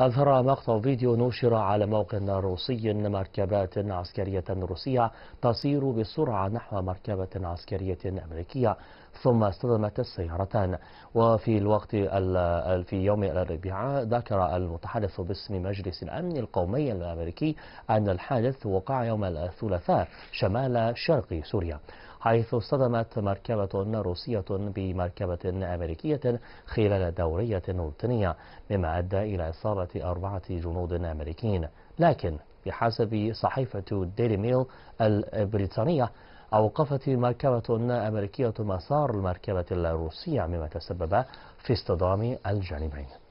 أظهر مقطع فيديو نشر على موقع روسي مركبات عسكرية روسية تسير بسرعة نحو مركبة عسكرية أمريكية ثم اصطدمت السيارتان وفي الوقت في يوم الأربعاء ذكر المتحدث باسم مجلس الأمن القومي الأمريكي أن الحادث وقع يوم الثلاثاء شمال شرق سوريا حيث اصطدمت مركبة روسية بمركبة أمريكية خلال دورية روتينية مما أدى إلى إصابة أربعة جنود أمريكيين لكن بحسب صحيفة ديلي ميل البريطانية أوقفت مركبة أمريكية مسار المركبة الروسية مما تسبب في اصطدام الجانبين